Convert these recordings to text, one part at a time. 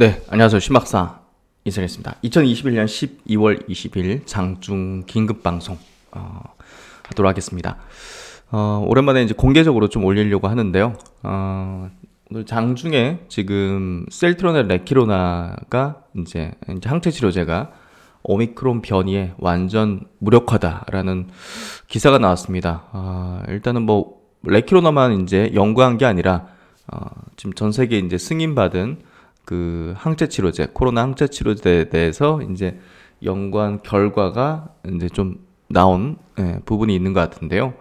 네, 안녕하세요. 심박사 인사했습니다. 2021년 12월 20일 장중 긴급 방송 어, 하도록 하겠습니다. 어, 오랜만에 이제 공개적으로 좀 올리려고 하는데요. 어, 오늘 장중에 지금 셀트로넬 레키로나가 이제, 이제 항체 치료제가 오미크론 변이에 완전 무력화다라는 기사가 나왔습니다. 어, 일단은 뭐 레키로나만 이제 연구한 게 아니라 어, 지금 전 세계 이제 승인받은 그 항체 치료제, 코로나 항체 치료제에 대해서 이제 연관 결과가 이제 좀 나온 예, 부분이 있는 것 같은데요.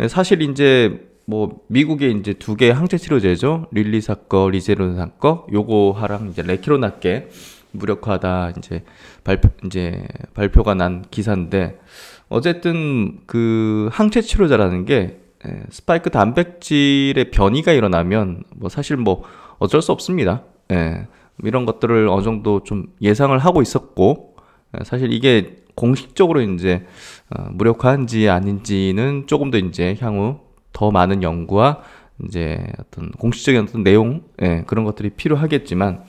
예, 사실 이제 뭐 미국에 이제 두 개의 항체 치료제죠. 릴리 사건, 리제론 사건, 요거하랑 이제 레키로나께 무력화다 이제 발표 이제 발표가 난 기사인데 어쨌든 그 항체 치료제라는 게 예, 스파이크 단백질의 변이가 일어나면 뭐 사실 뭐 어쩔 수 없습니다. 예, 이런 것들을 어느 정도 좀 예상을 하고 있었고 예, 사실 이게 공식적으로 이제 어, 무력화한지 아닌지는 조금 더 이제 향후 더 많은 연구와 이제 어떤 공식적인 어떤 내용 예, 그런 것들이 필요하겠지만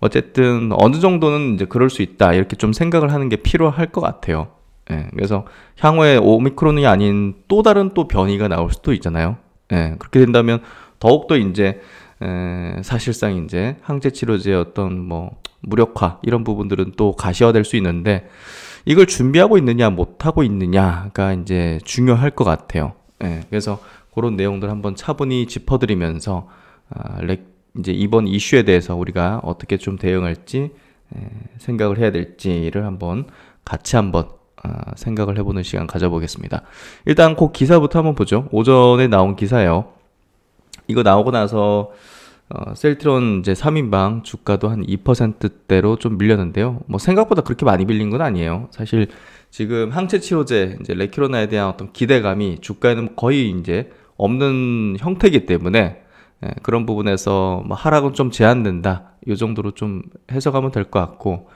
어쨌든 어느 정도는 이제 그럴 수 있다 이렇게 좀 생각을 하는 게 필요할 것 같아요. 예, 그래서 향후에 오미크론이 아닌 또 다른 또 변이가 나올 수도 있잖아요. 예, 그렇게 된다면 더욱더 이제 사실상 이제 항체 치료제의 어떤 뭐 무력화 이런 부분들은 또 가시화될 수 있는데 이걸 준비하고 있느냐 못 하고 있느냐가 이제 중요할 것 같아요. 예, 그래서 그런 내용들 한번 차분히 짚어드리면서 아, 이제 이번 이슈에 대해서 우리가 어떻게 좀 대응할지 에, 생각을 해야 될지를 한번 같이 한번 아, 생각을 해보는 시간 가져보겠습니다. 일단 그 기사부터 한번 보죠. 오전에 나온 기사예요. 이거 나오고 나서 어, 셀트론 이제 3인방 주가도 한 2%대로 좀 밀렸는데요. 뭐 생각보다 그렇게 많이 밀린 건 아니에요. 사실 지금 항체 치료제 이제 레키로나에 대한 어떤 기대감이 주가에는 거의 이제 없는 형태이기 때문에 예, 그런 부분에서 뭐 하락은 좀 제한된다. 이 정도로 좀 해석하면 될 것 같고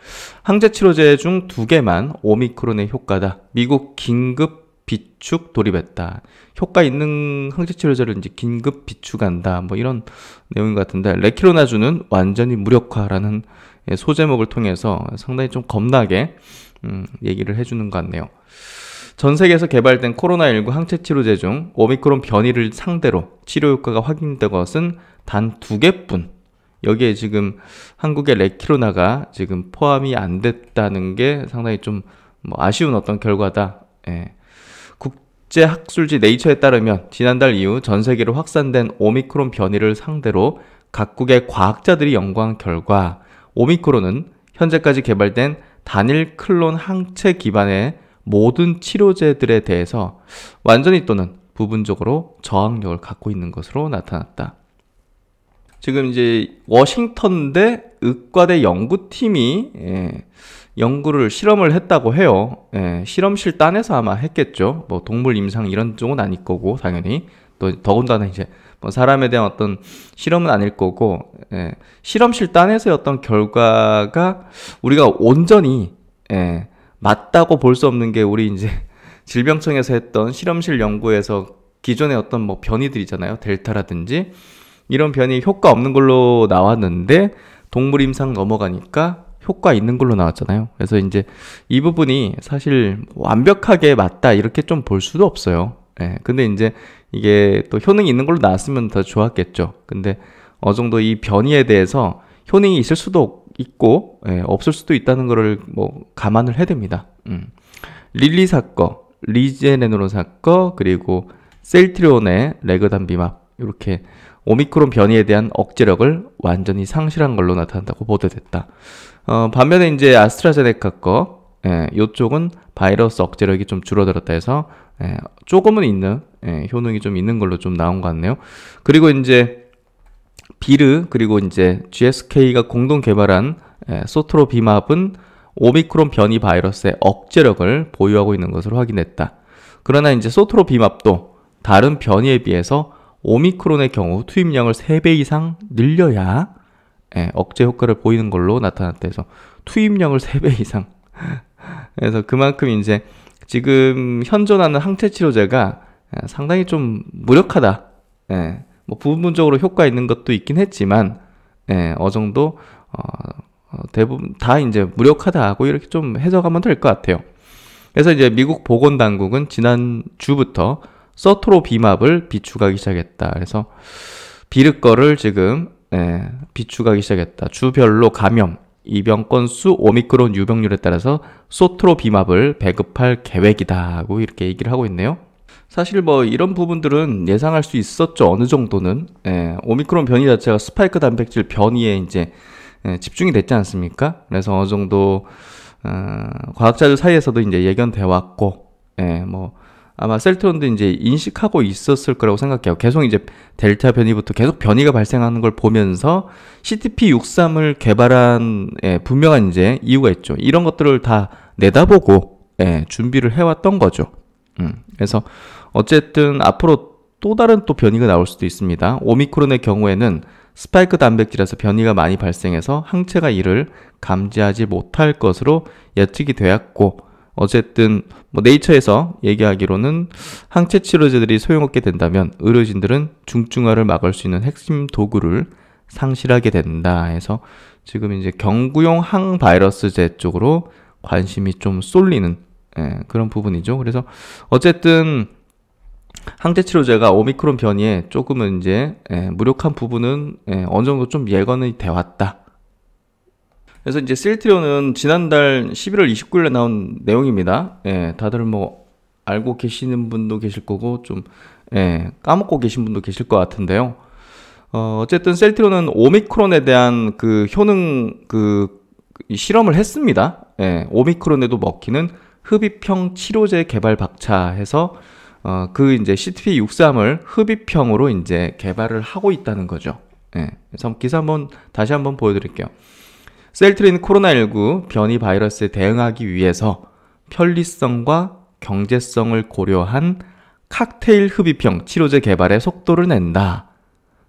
항체 치료제 중 두 개만 오미크론의 효과다. 미국 긴급 비축 돌입했다. 효과 있는 항체치료제를 이제 긴급 비축한다. 뭐 이런 내용인 것 같은데 레키로나주는 완전히 무력화라는 예, 소제목을 통해서 상당히 좀 겁나게 음, 얘기를 해주는 것 같네요. 전 세계에서 개발된 코로나19 항체 치료제 중 오미크론 변이를 상대로 치료 효과가 확인된 것은 단 두 개뿐. 여기에 지금 한국의 레키로나가 지금 포함이 안 됐다는 게 상당히 좀 뭐 아쉬운 어떤 결과다. 예. 국제 학술지 네이처에 따르면 지난달 이후 전 세계로 확산된 오미크론 변이를 상대로 각국의 과학자들이 연구한 결과 오미크론은 현재까지 개발된 단일 클론 항체 기반의 모든 치료제들에 대해서 완전히 또는 부분적으로 저항력을 갖고 있는 것으로 나타났다. 지금 이제 워싱턴대 의과대 연구팀이 예, 연구를 실험을 했다고 해요. 예, 실험실 딴에서 아마 했겠죠. 뭐 동물 임상 이런 쪽은 아닐 거고 당연히 또 더군다나 이제 뭐 사람에 대한 어떤 실험은 아닐 거고 예, 실험실 딴에서의 어떤 결과가 우리가 온전히 예, 맞다고 볼 수 없는 게 우리 이제 질병청에서 했던 실험실 연구에서 기존의 어떤 뭐 변이들 이잖아요 델타라든지 이런 변이 효과 없는 걸로 나왔는데 동물 임상 넘어가니까 효과 있는 걸로 나왔잖아요. 그래서 이제 이 부분이 사실 완벽하게 맞다 이렇게 좀 볼 수도 없어요. 예, 근데 이제 이게 또 효능이 있는 걸로 나왔으면 더 좋았겠죠. 근데 어느 정도 이 변이에 대해서 효능이 있을 수도 있고 예, 없을 수도 있다는 거를 뭐 감안을 해야 됩니다. 음. 릴리 사건, 리제네노론 사건, 그리고 셀트리온의 레그단 비맙 이렇게 오미크론 변이에 대한 억제력을 완전히 상실한 걸로 나타난다고 보도됐다. 어, 반면에 이제 아스트라제네카 거, 예, 요쪽은 바이러스 억제력이 좀 줄어들었다 해서 예, 조금은 있는 예, 효능이 좀 있는 걸로 좀 나온 것 같네요. 그리고 이제 비르 그리고 이제 GSK가 공동 개발한 예, 소트로비맙은 오미크론 변이 바이러스의 억제력을 보유하고 있는 것으로 확인했다. 그러나 이제 소트로비맙도 다른 변이에 비해서 오미크론의 경우 투입량을 3배 이상 늘려야 예, 억제 효과를 보이는 걸로 나타났대서 투입량을 3배 이상 그래서 그만큼 이제 지금 현존하는 항체 치료제가 예, 상당히 좀 무력하다 예, 뭐 부분적으로 효과 있는 것도 있긴 했지만 예, 어 정도 어, 대부분 다 이제 무력하다고 이렇게 좀 해석하면 될 것 같아요. 그래서 이제 미국 보건 당국은 지난 주부터 서토로 비맙을 비추가기 시작했다. 그래서 비르거를 지금 예, 네, 비추가기 시작했다. 주별로 감염, 입영 건수, 오미크론 유병률에 따라서 소트로비맙을 배급할 계획이다. 고 이렇게 얘기를 하고 있네요. 사실 뭐 이런 부분들은 예상할 수 있었죠. 어느 정도는. 예, 오미크론 변이 자체가 스파이크 단백질 변이에 이제 예, 집중이 됐지 않습니까? 그래서 어느 정도 어, 과학자들 사이에서도 이제 예견돼 왔고, 예, 뭐 아마 셀트론도 이제 인식하고 있었을 거라고 생각해요. 계속 이제 델타 변이부터 계속 변이가 발생하는 걸 보면서 CTP63을 개발한 예, 분명한 이제 이유가 있죠. 이런 것들을 다 내다보고 예, 준비를 해왔던 거죠. 음, 그래서 어쨌든 앞으로 또 다른 또 변이가 나올 수도 있습니다. 오미크론의 경우에는 스파이크 단백질에서 변이가 많이 발생해서 항체가 이를 감지하지 못할 것으로 예측이 되었고 어쨌든 뭐 네이처에서 얘기하기로는 항체 치료제들이 소용없게 된다면 의료진들은 중증화를 막을 수 있는 핵심 도구를 상실하게 된다 해서 지금 이제 경구용 항바이러스제 쪽으로 관심이 좀 쏠리는 예, 그런 부분이죠. 그래서 어쨌든 항체 치료제가 오미크론 변이에 조금은 이제 예, 무력한 부분은 예, 어느 정도 좀예건이 되왔다. 그래서 이제 셀트리온은 지난달 11월 29일에 나온 내용입니다. 예, 다들 뭐 알고 계시는 분도 계실 거고 좀 예, 까먹고 계신 분도 계실 것 같은데요. 어, 어쨌든 셀트리온은 오미크론에 대한 그 효능 그 실험을 했습니다. 예, 오미크론에도 먹히는 흡입형 치료제 개발 박차해서 어, 그 이제 CTP63을 흡입형으로 이제 개발을 하고 있다는 거죠. 예, 그래서 기사 한번 다시 한번 보여드릴게요. 셀트리는 코로나19 변이 바이러스에 대응하기 위해서 편리성과 경제성을 고려한 칵테일 흡입형 치료제 개발에 속도를 낸다.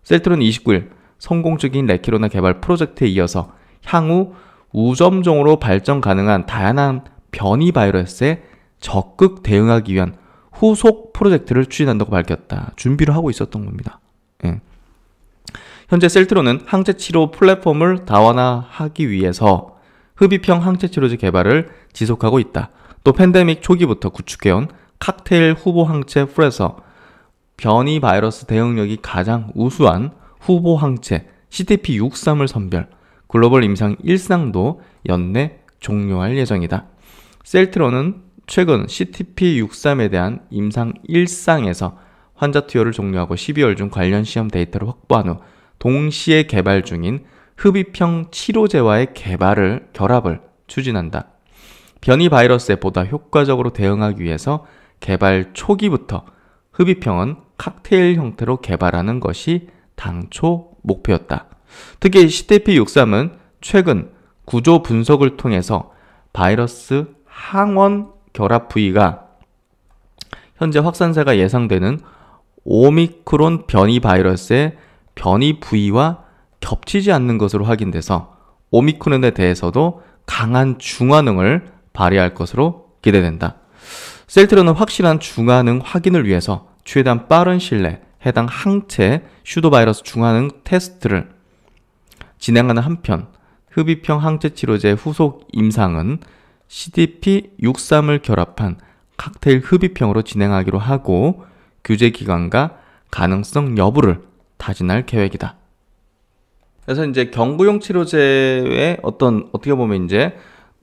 셀트론 29일 성공적인 레키로나 개발 프로젝트에 이어서 향후 우점종으로 발전 가능한 다양한 변이 바이러스에 적극 대응하기 위한 후속 프로젝트를 추진한다고 밝혔다. 준비를 하고 있었던 겁니다. 예. 현재 셀트로는 항체 치료 플랫폼을 다원화하기 위해서 흡입형 항체 치료제 개발을 지속하고 있다. 또 팬데믹 초기부터 구축해온 칵테일 후보 항체 풀에서 변이 바이러스 대응력이 가장 우수한 후보 항체 CTP63을 선별, 글로벌 임상 1상도 연내 종료할 예정이다. 셀트로는 최근 CTP63에 대한 임상 1상에서 환자 투여를 종료하고 12월 중 관련 시험 데이터를 확보한 후 동시에 개발 중인 흡입형 치료제와의 개발을 결합을 추진한다. 변이 바이러스에 보다 효과적으로 대응하기 위해서 개발 초기부터 흡입형은 칵테일 형태로 개발하는 것이 당초 목표였다. 특히 CTP-63은 최근 구조 분석을 통해서 바이러스 항원 결합 부위가 현재 확산세가 예상되는 오미크론 변이 바이러스의 변이 부위와 겹치지 않는 것으로 확인돼서 오미크론에 대해서도 강한 중화능을 발휘할 것으로 기대된다. 셀트로는 확실한 중화능 확인을 위해서 최대한 빠른 신뢰 해당 항체 슈도바이러스 중화능 테스트를 진행하는 한편 흡입형 항체 치료제 후속 임상은 CDP63을 결합한 칵테일 흡입형으로 진행하기로 하고 규제 기간과 가능성 여부를 다진할 계획이다. 그래서 이제 경구용 치료제의 어떤 어떻게 보면 이제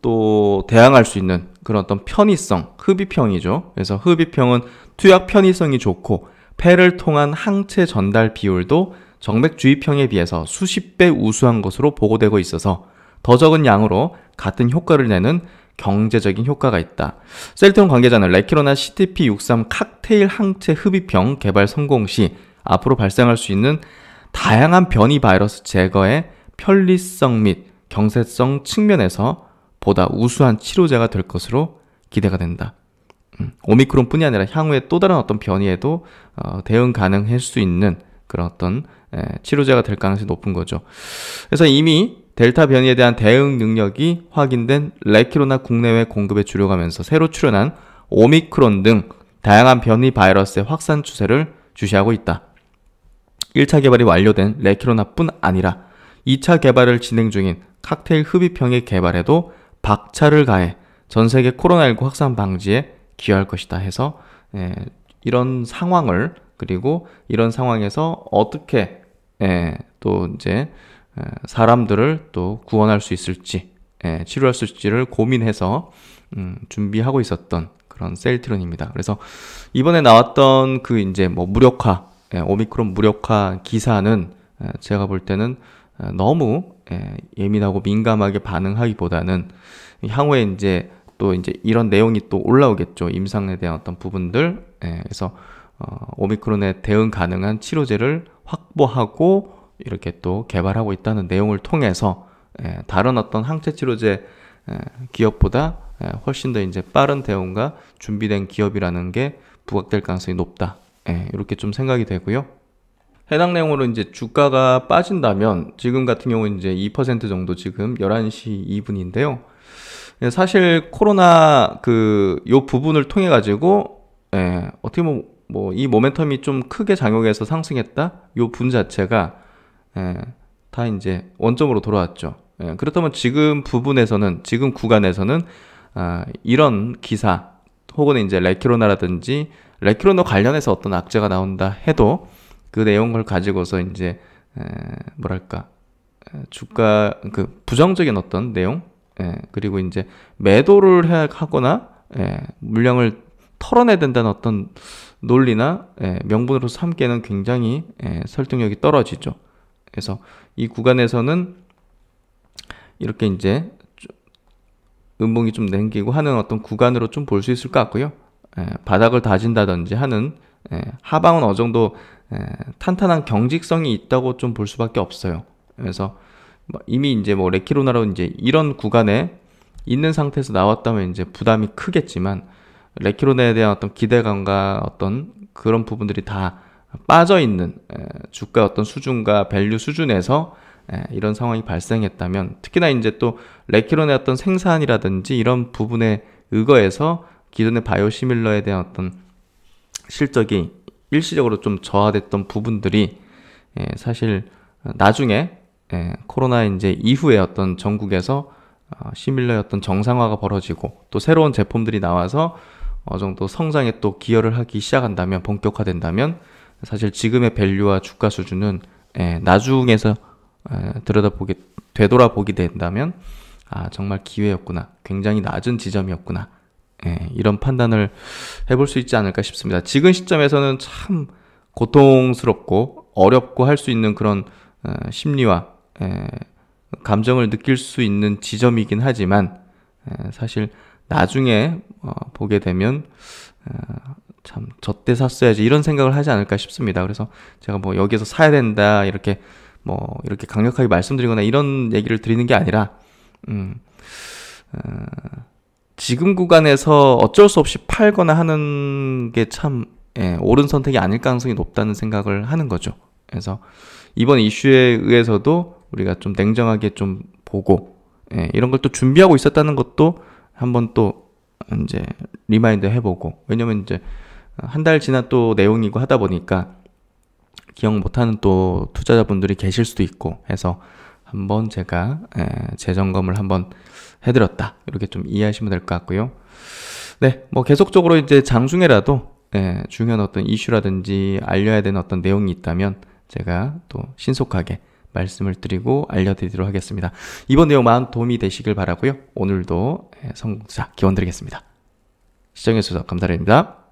또 대항할 수 있는 그런 어떤 편의성, 흡입형이죠. 그래서 흡입형은 투약 편의성이 좋고 폐를 통한 항체 전달 비율도 정맥 주입형에 비해서 수십 배 우수한 것으로 보고되고 있어서 더 적은 양으로 같은 효과를 내는 경제적인 효과가 있다. 셀트론 관계자는 레키로나 CTP63 칵테일 항체 흡입형 개발 성공 시 앞으로 발생할 수 있는 다양한 변이 바이러스 제거의 편리성 및 경제성 측면에서 보다 우수한 치료제가 될 것으로 기대가 된다. 음, 오미크론뿐이 아니라 향후에 또 다른 어떤 변이에도 어, 대응 가능할 수 있는 그런 어떤 에, 치료제가 될 가능성이 높은 거죠. 그래서 이미 델타 변이에 대한 대응 능력이 확인된 레키로나 국내외 공급에 주력하면서 새로 출현한 오미크론 등 다양한 변이 바이러스의 확산 추세를 주시하고 있다. 1차 개발이 완료된 레키로나뿐 아니라 2차 개발을 진행 중인 칵테일 흡입형의 개발에도 박차를 가해 전 세계 코로나19 확산 방지에 기여할 것이다 해서 예, 이런 상황을 그리고 이런 상황에서 어떻게 예, 또 이제 어, 사람들을 또 구원할 수 있을지 예, 치료할 수 있을지를 고민해서 음, 준비하고 있었던 그런 셀트론입니다. 그래서 이번에 나왔던 그 이제 뭐 무력화 예, 오미크론 무력화 기사는 예, 제가 볼 때는 예, 너무 예민하고 민감하게 반응하기보다는 향후에 이제 또 이제 이런 내용이 또 올라오겠죠. 임상에 대한 어떤 부분들. 그래서 어, 오미크론에 대응 가능한 치료제를 확보하고 이렇게 또 개발하고 있다는 내용을 통해서 다른 어떤 항체 치료제 기업보다 훨씬 더 이제 빠른 대응과 준비된 기업이라는 게 부각될 가능성이 높다. 네, 이렇게 좀 생각이 되고요. 해당 내용으로 이제 주가가 빠진다면 지금 같은 경우는 이제 2% 정도 지금 11시 2분인데요. 예, 사실 코로나 그 요 부분을 통해 가지고 예, 어떻게 보면 뭐이 모멘텀이 좀 크게 장용해서 상승했다. 요 분 자체가 예, 다 이제 원점으로 돌아왔죠. 예, 그렇다면 지금 부분에서는 지금 구간에서는 아, 이런 기사 혹은 이제 레키로나라든지 레큐로노 관련해서 어떤 악재가 나온다 해도 그 내용을 가지고서 이제 에, 뭐랄까 주가 그 부정적인 어떤 내용 에, 그리고 이제 매도를 해야 하거나 에, 물량을 털어내야 된다는 어떤 논리나 에, 명분으로 삼기에는 굉장히 에, 설득력이 떨어지죠. 그래서 이 구간에서는 이렇게 이제 음봉이 좀남기고 하는 어떤 구간으로 좀 볼 수 있을 것 같고요. 예, 바닥을 다진다든지 하는 예, 하방은 어느 정도 예, 탄탄한 경직성이 있다고 좀 볼 수밖에 없어요. 그래서 뭐 이미 이제 뭐 레키로나로 이제 이런 구간에 있는 상태에서 나왔다면 이제 부담이 크겠지만 레키로나에 대한 어떤 기대감과 어떤 그런 부분들이 다 빠져 있는 주가 어떤 수준과 밸류 수준에서 이런 상황이 발생했다면 특히나 이제 또 레키론의 어떤 생산이라든지 이런 부분에 의거해서 기존의 바이오시밀러에 대한 어떤 실적이 일시적으로 좀 저하됐던 부분들이 예, 사실 나중에 예, 코로나 이제 이후에 어떤 전국에서 어, 시밀러의 어떤 정상화가 벌어지고 또 새로운 제품들이 나와서 어느 정도 성장에 또 기여를 하기 시작한다면 본격화된다면 사실 지금의 밸류와 주가 수준은 예, 나중에서 예, 들여다보게 되돌아보게 된다면 아 정말 기회였구나 굉장히 낮은 지점이었구나 예, 이런 판단을 해볼 수 있지 않을까 싶습니다. 지금 시점에서는 참 고통스럽고 어렵고 할 수 있는 그런 어, 심리와 에, 예, 감정을 느낄 수 있는 지점이긴 하지만 에, 예, 사실 나중에 어, 보게 되면 에, 어, 참 저때 샀어야지 이런 생각을 하지 않을까 싶습니다. 그래서 제가 뭐여기서 사야 된다 이렇게 뭐 이렇게 강력하게 말씀드리거나 이런 얘기를 드리는 게 아니라 음, 어, 지금 구간에서 어쩔 수 없이 팔거나 하는 게참 예, 옳은 선택이 아닐 가능성이 높다는 생각을 하는 거죠. 그래서 이번 이슈에 의해서도 우리가 좀 냉정하게 좀 보고 예, 이런 걸 또 준비하고 있었다는 것도 한번 또 이제 리마인드 해보고 왜냐면 이제 한 달 지나 또 내용이고 하다 보니까 기억 못하는 또 투자자분들이 계실 수도 있고 해서 한번 제가 재점검을 한번 해드렸다 이렇게 좀 이해하시면 될 것 같고요. 네, 뭐 계속적으로 이제 장중에라도 중요한 어떤 이슈라든지 알려야 되는 어떤 내용이 있다면 제가 또 신속하게 말씀을 드리고 알려드리도록 하겠습니다. 이번 내용 많은 도움이 되시길 바라고요. 오늘도 성공자 기원 드리겠습니다. 시청해주셔서 감사드립니다.